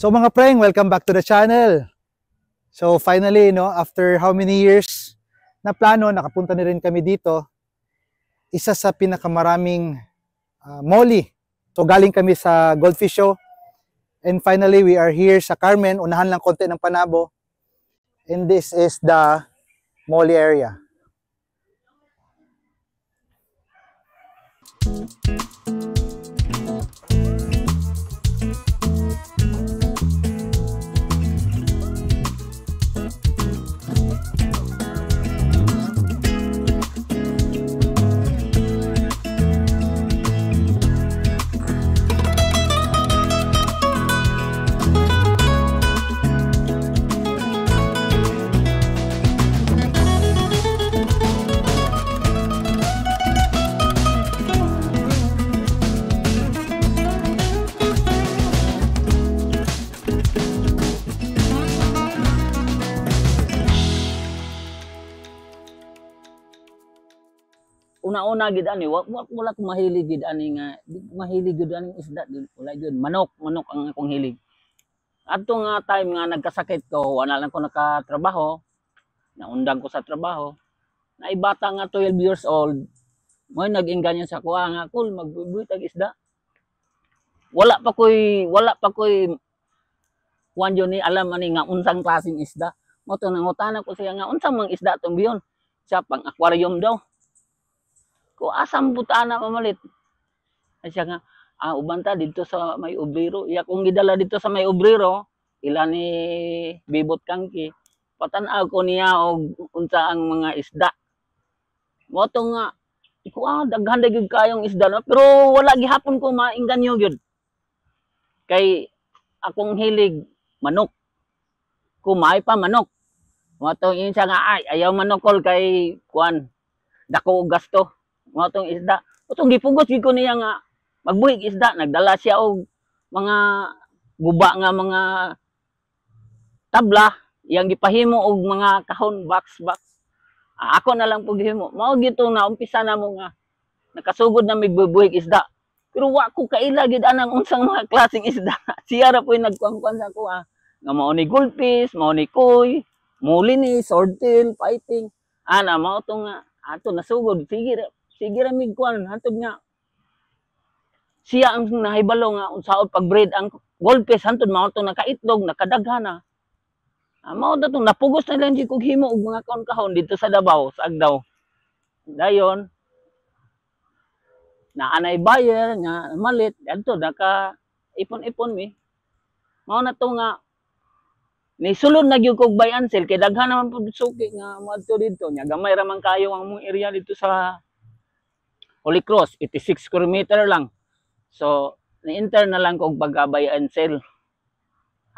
So mga preng, welcome back to the channel. So finally, no, after how many years na plano, nakapunta na rin kami dito. Isa sa pinakamaraming uh, ah, molly. So galing kami sa Goldfish Show. And finally, we are here sa Carmen. Unahan lang konti ng Panabo. And this is the molly area. Thank you. una-una gid ani wa, wa wala ko mahilig gid ani nga mahilig gid ani isda di wala gid manok manok ang akong hilig adto nga time nga nagkasakit ko wala lang ko nakatrabaho naundang ko sa trabaho na ibata nga 12 years old mo nag-inganyo sa kuha nga cool magbubuhat isda wala pa koy wala pa koy kuan ni alam ani nga unsang klaseng isda mo to nangutana ko siya nga unsa mang isda tong biyon sa pang aquarium daw ko asam butana mamalit ay siya nga ah, ubanta dito sa may obrero iya kung gidala dito sa may obrero ila ni bibot kangki patanaw ko niya o unsa ang mga isda mo nga ko ah, daghan gyud kayong isda no? pero wala gihapon ko mainganyo gyud kay akong hilig manok kumay pa manok Matong yun siya nga ay, ayaw manukol kay Kuan. Dako gasto mga tong isda. Utong gipugot, gid ko niya nga magbuhig isda, nagdala siya og mga guba nga mga tabla yang gipahimo og mga kahon box box. ako na lang pug himo. Mao gito na umpisa na mo nga nakasugod na migbubuhig isda. Pero wa ko kaila gid anang unsang mga klaseng isda. siya ra po nagkuan-kuan sa ako ah. Nga mao ni goldfish, mao ni koi, muli ni swordtail, fighting. Ana mao tong ato nasugod sige Sige ko kuan hatod nga siya ang nahibalo nga pag pagbreed ang golpes hantud mao to nakaitlog nakadaghana. Ah, mao dato napugos na lang kog himo og mga kaon kahon dito sa Davao sa Agdaw. Dayon na anay buyer nga malit adto naka ipon-ipon mi. Mao na to nga ni sulod na gyud kog buy and kay daghan naman pud suki nga moadto dito nya gamay ra man kayo ang mong area dito sa Holy Cross, 86 square meter lang. So, ni-enter na lang kog bagabay and sell.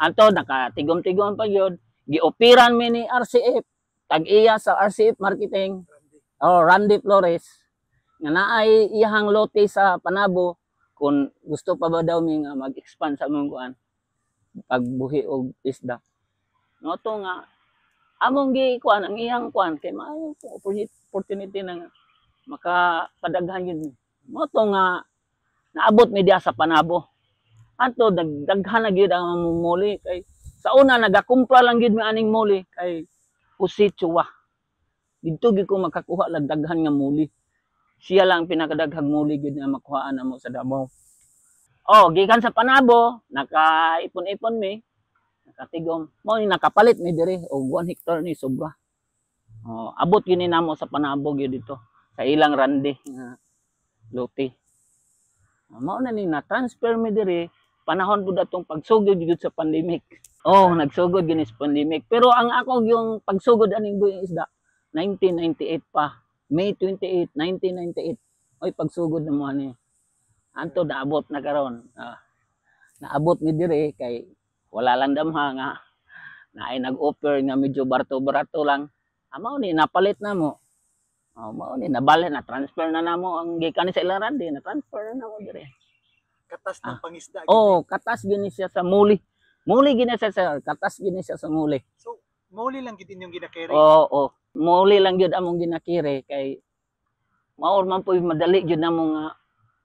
Anto, nakatigom-tigom pa yun. Giopiran mi ni RCF. Tag-iya sa RCF Marketing. Randy. Oh, Randy Flores. Nga ay iyahang lote sa Panabo. Kung gusto pa ba daw mi nga mag-expand sa mong kuan. Pagbuhi og isda. No, to nga. Among gi kuan ang iyang kuan kay maayo opportunity na nga makapadaghan yun mo to nga naabot mi diha sa panabo anto dagdaghan na gyud ang mamumuli kay sa una nagakumpra lang gyud mi aning muli kay usitwa. Dito gyud ko makakuha lang daghan nga muli siya lang pinakadaghang muli gyud nga makuhaan na mo sa Davao oh gikan sa panabo nakaipon-ipon mi nakatigom mo ni nakapalit mi dire og 1 hectare ni sobra oh abot gyud ni namo sa panabo gyud dito sa ilang randi nga lote mao na ni na transfer mi diri panahon pud atong pagsugod gud sa pandemic oh nagsugod gini sa pandemic pero ang ako yung pagsugod aning buhing isda 1998 pa May 28 1998 oy pagsugod na mo ani anto naabot na karon ah, naabot mi diri kay wala lang damha nga na ay nag-offer nga medyo barto-barato lang Amo ah, ni napalit na mo Oh, mao ni nabalik na transfer na namo ang gikan sa ilaran di na transfer na mo dire. Katas ng ah. pangisda. Oh, katas gini siya sa muli. Muli gini siya sa katas gini siya sa muli. So muli lang gid yung ginakire. Oo, oh, oh. Muli lang gid among ginakire kay mao man po madali gid namo nga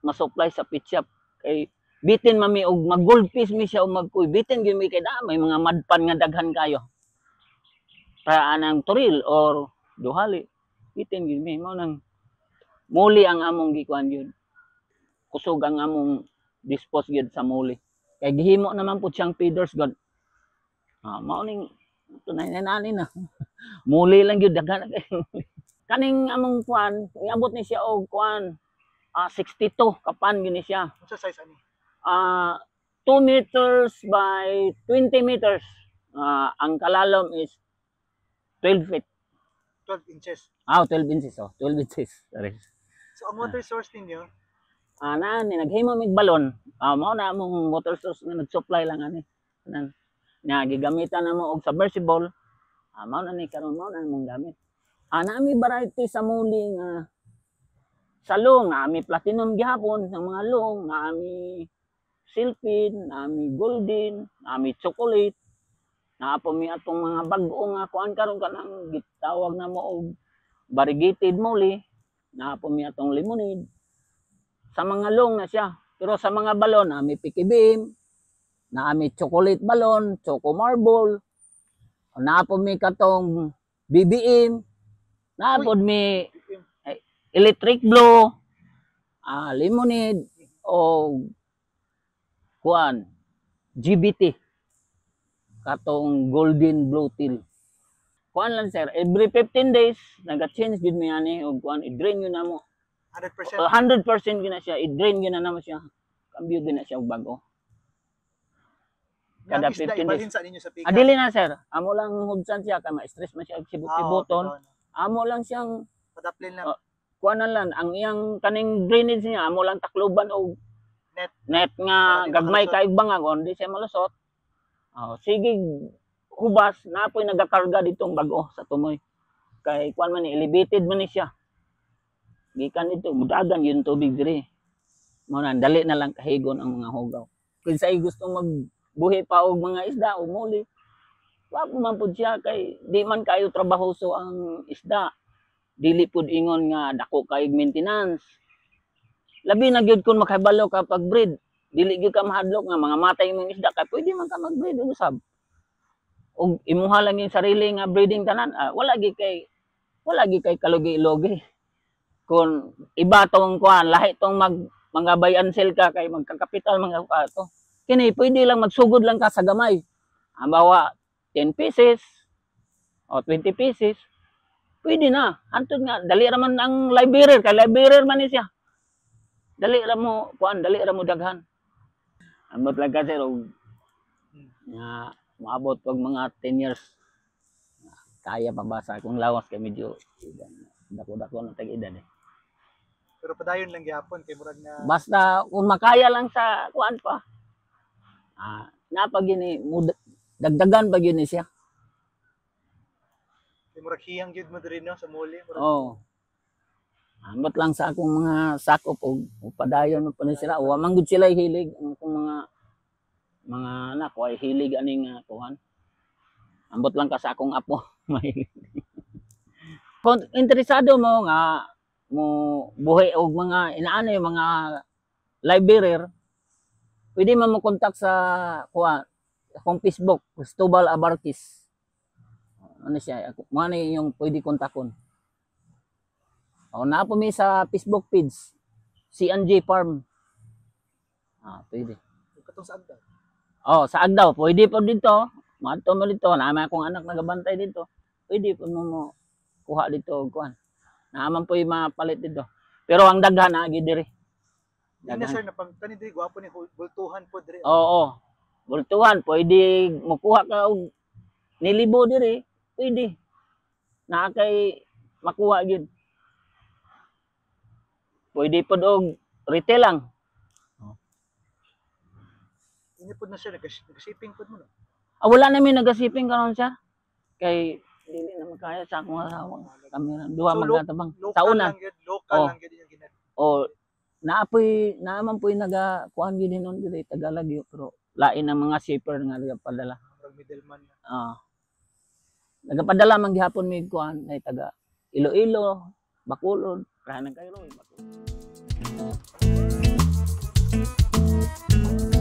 ma-supply sa pit shop kay bitin mami og mag-gold piece mi siya o magkuy bitin gid mi kay da may mga madpan nga daghan kayo. Para anang turil or duhali bitin gyud mi mo nang muli ang among gikuan gyud kusog ang among dispose gyud sa muli kay gihimo naman po siyang feeders god ah, mao ning tunay na nani na muli lang gyud daghan kaning among kuan iabot ni siya og kuan uh, ah, 62 kapan gyud ni siya sa size ani ah 2 meters by 20 meters Ah, ang kalalom is 12 feet 12 inches. Ah, oh, 12 inches oh. 12 inches. Sorry. So ang water ah. source ninyo? Ah, na ni naghimo mig balon. Ah, mao na among water source nga nag-supply lang ani. Nan na gigamitan namo og submersible. Ah, mao na ni karon mao na among gamit. Ah, na mi variety sa muli nga uh, salong, na platinum gihapon sa mga long, na mi silpin, na mi golden, na chocolate naa atong mga bag-o nga kuan karon kanang gitawag na mo og variegated muli naa atong limonid sa mga long na siya pero sa mga balon na may pikibim na may chocolate balon choco marble na po mi katong BBM na po mi eh, electric blue ah, limonid o kuan GBT katong golden blowtail kuan lang sir every 15 days naga-change gid mi ani og kuan i-drain yun na mo 100% 100% gina siya i-drain yun na namo siya kambyo gina siya og bago kada 15 days sa ninyo sa pika adili na sir amo lang hubsan siya kay ma-stress man siya og sibot-siboton ah, oh, amo lang siyang padaplin lang uh, kuan lang ang iyang kaning drainage niya amo lang takloban og net net nga gagmay kay bangag on di siya malusot Oh, sige, hubas na apoy nagakarga ditong bago sa tumoy. Kay kuan man elevated man ni siya. Gikan ito, mudagan yun tubig diri. Mao na dali na lang kahigon ang mga hugaw. Kung say gusto magbuhi pa og mga isda o muli, wa man pud siya kay di man kayo trabahoso ang isda. Dili pud ingon nga dako kay maintenance. Labi na gyud kun makahibalo ka pag breed dili gyud ka mahadlok nga mga matay mong isda kay pwede man ka mag-breed og usab og imuha lang yung sarili nga breeding tanan ah, wala gyud kay wala gyud kay kalugi-lugi kun iba tong kuan lahi tong mag mga buy and ka kay magkakapital mga kato kini pwede lang magsugod lang ka sa gamay ang bawa 10 pieces o 20 pieces pwede na antod nga dali ra man ang library kay library man siya dali ra mo kuan dali ra mo daghan Ambot lang ka sir, og, oh. hmm. na maabot pag mga 10 years. Kaya pa ba sa lawas kay medyo dako-dako na tag-edad eh. Pero padayon lang gyapon kay murag na Basta kung makaya lang sa kuan pa. Ah, napag gini eh, dagdagan pa gyud ni eh, siya. Kay murag hiyang gyud mo diri no sa eh, muli. Oo. Oh. Ambat lang sa akong mga sakop o upadayon o panisira. Wa man gud sila hilig ang akong mga mga anak wa hilig aning uh, ah, tuhan. Ambot lang ka sa akong apo Kung interesado mo nga mo buhay og mga inaano yung mga librarier, pwede mo mo kontak sa kuha akong Facebook, Cristobal Abartis. Ano siya? Ako, mga yung pwede kontakon. O, oh, na po sa Facebook page. CNJ Farm. Ah, pwede. Katong sa Agdaw. Oh, sa Agdaw. Pwede po dito. Mato mo dito. Naman akong anak nagabantay dito. Pwede po mo, mo kuha dito. Kuhan. Naman po yung mapalit dito. Pero ang daghan, agi gidiri. Hindi na sir, napangtani diri, gwapo ni bultuhan po diri. Oo, oh, oh. bultuhan. Pwede mukuha ka og nilibo diri. Pwede. Na kay makuha gid. Pwede po og retail lang. Hindi oh. po na sir, nagasiping po mo Ah, wala namin nagasiping karon siya. Kay dili na magkaya sa akong asawa. Kami duha so, magkatabang. Sa una. Lang yun, local oh. lang yun yung ginag. Oh, naapoy naaman po yung naga kuan gyud noon dili Tagalog yun, pero lain ang mga shipper nga nagapadala. Ang middleman. Ah. Oh. Nagapadala man gihapon mi kuan ay taga Iloilo, Bacolod, rahanan kayo ro, Bacolod. Thank you.